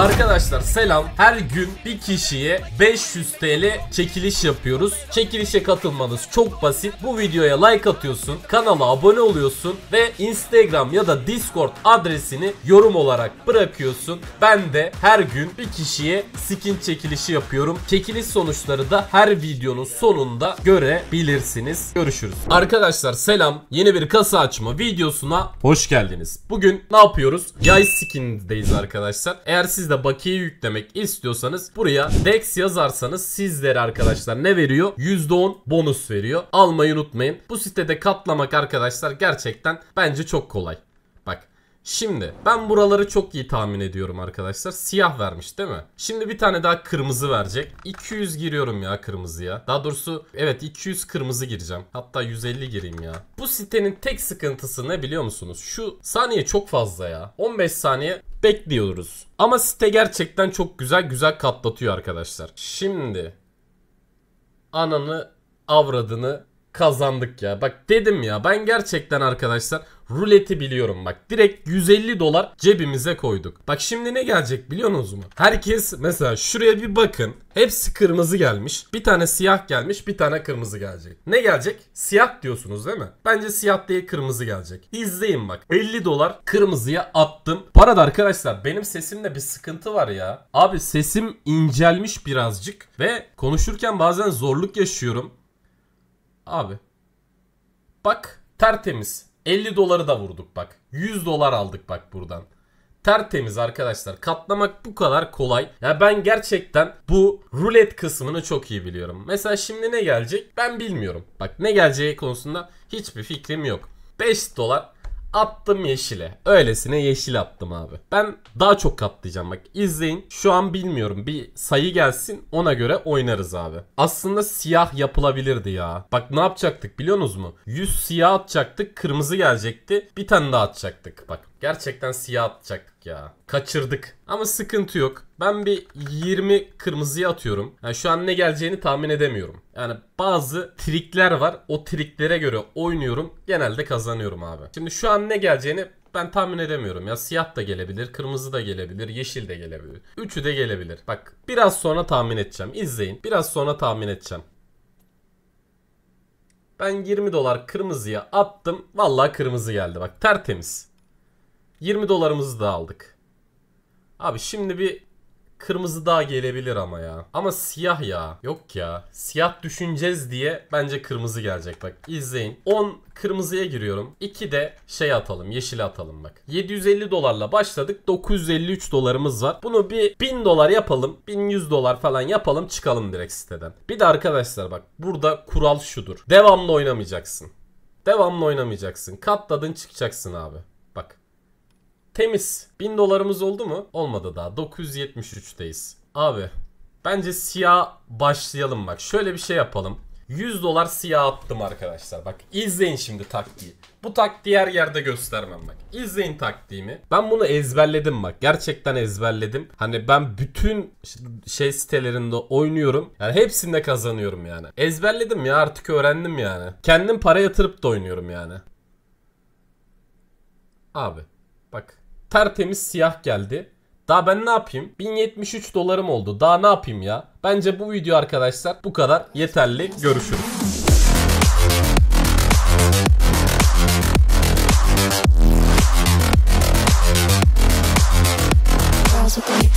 Arkadaşlar selam. Her gün bir kişiye 500 TL çekiliş yapıyoruz. Çekilişe katılmanız çok basit. Bu videoya like atıyorsun, kanala abone oluyorsun ve Instagram ya da Discord adresini yorum olarak bırakıyorsun. Ben de her gün bir kişiye skin çekilişi yapıyorum. Çekiliş sonuçları da her videonun sonunda görebilirsiniz. Görüşürüz. Arkadaşlar selam. Yeni bir kasa açma videosuna hoş geldiniz. Bugün ne yapıyoruz? Yay skin'deyiz arkadaşlar. Eğer siz siz de bakiye yüklemek istiyorsanız buraya DEX yazarsanız sizlere arkadaşlar ne veriyor? %10 bonus veriyor. Almayı unutmayın. Bu sitede katlamak arkadaşlar gerçekten bence çok kolay. Bak Şimdi ben buraları çok iyi tahmin ediyorum arkadaşlar. Siyah vermiş değil mi? Şimdi bir tane daha kırmızı verecek. 200 giriyorum ya kırmızıya. Daha doğrusu evet 200 kırmızı gireceğim. Hatta 150 gireyim ya. Bu sitenin tek sıkıntısı ne biliyor musunuz? Şu saniye çok fazla ya. 15 saniye bekliyoruz. Ama site gerçekten çok güzel güzel katlatıyor arkadaşlar. Şimdi ananı avradını kazandık ya. Bak dedim ya ben gerçekten arkadaşlar ruleti biliyorum bak. Direkt 150 dolar cebimize koyduk. Bak şimdi ne gelecek biliyor musunuz mu? Herkes mesela şuraya bir bakın. Hepsi kırmızı gelmiş. Bir tane siyah gelmiş, bir tane kırmızı gelecek. Ne gelecek? Siyah diyorsunuz değil mi? Bence siyah değil kırmızı gelecek. İzleyin bak. 50 dolar kırmızıya attım. Bu arada arkadaşlar benim sesimde bir sıkıntı var ya. Abi sesim incelmiş birazcık ve konuşurken bazen zorluk yaşıyorum. Abi. Bak tertemiz. 50 doları da vurduk bak. 100 dolar aldık bak buradan. Tertemiz arkadaşlar. Katlamak bu kadar kolay. Ya ben gerçekten bu rulet kısmını çok iyi biliyorum. Mesela şimdi ne gelecek? Ben bilmiyorum. Bak ne geleceği konusunda hiçbir fikrim yok. 5 dolar attım yeşile. Öylesine yeşil attım abi. Ben daha çok katlayacağım bak. izleyin. Şu an bilmiyorum. Bir sayı gelsin ona göre oynarız abi. Aslında siyah yapılabilirdi ya. Bak ne yapacaktık biliyorsunuz mu? 100 siyah atacaktık. Kırmızı gelecekti. Bir tane daha atacaktık. Bak gerçekten siyah atacaktık ya. Kaçırdık. Ama sıkıntı yok. Ben bir 20 kırmızıya atıyorum. Yani şu an ne geleceğini tahmin edemiyorum. Yani bazı trikler var. O triklere göre oynuyorum. Genelde kazanıyorum abi. Şimdi şu an ne geleceğini ben tahmin edemiyorum ya. Siyah da gelebilir, kırmızı da gelebilir, yeşil de gelebilir. Üçü de gelebilir. Bak biraz sonra tahmin edeceğim. İzleyin. Biraz sonra tahmin edeceğim. Ben 20 dolar kırmızıya attım. Vallahi kırmızı geldi bak tertemiz. 20 dolarımızı da aldık. Abi şimdi bir kırmızı daha gelebilir ama ya. Ama siyah ya. Yok ya. Siyah düşüneceğiz diye bence kırmızı gelecek bak. izleyin. 10 kırmızıya giriyorum. 2 de şey atalım. Yeşile atalım bak. 750 dolarla başladık. 953 dolarımız var. Bunu bir 1000 dolar yapalım. 1100 dolar falan yapalım. Çıkalım direkt siteden. Bir de arkadaşlar bak. Burada kural şudur. Devamlı oynamayacaksın. Devamlı oynamayacaksın. Katladın çıkacaksın abi. Temiz. 1000 dolarımız oldu mu? Olmadı daha. 973'teyiz. Abi bence siyah başlayalım bak. Şöyle bir şey yapalım. 100 dolar siyah attım arkadaşlar. Bak izleyin şimdi taktiği. Bu taktiği her yerde göstermem bak. İzleyin taktiğimi. Ben bunu ezberledim bak. Gerçekten ezberledim. Hani ben bütün şey sitelerinde oynuyorum. Yani hepsinde kazanıyorum yani. Ezberledim ya artık öğrendim yani. Kendim para yatırıp da oynuyorum yani. Abi tertemiz siyah geldi. Daha ben ne yapayım? 1073 dolarım oldu. Daha ne yapayım ya? Bence bu video arkadaşlar bu kadar yeterli. Görüşürüz. possible.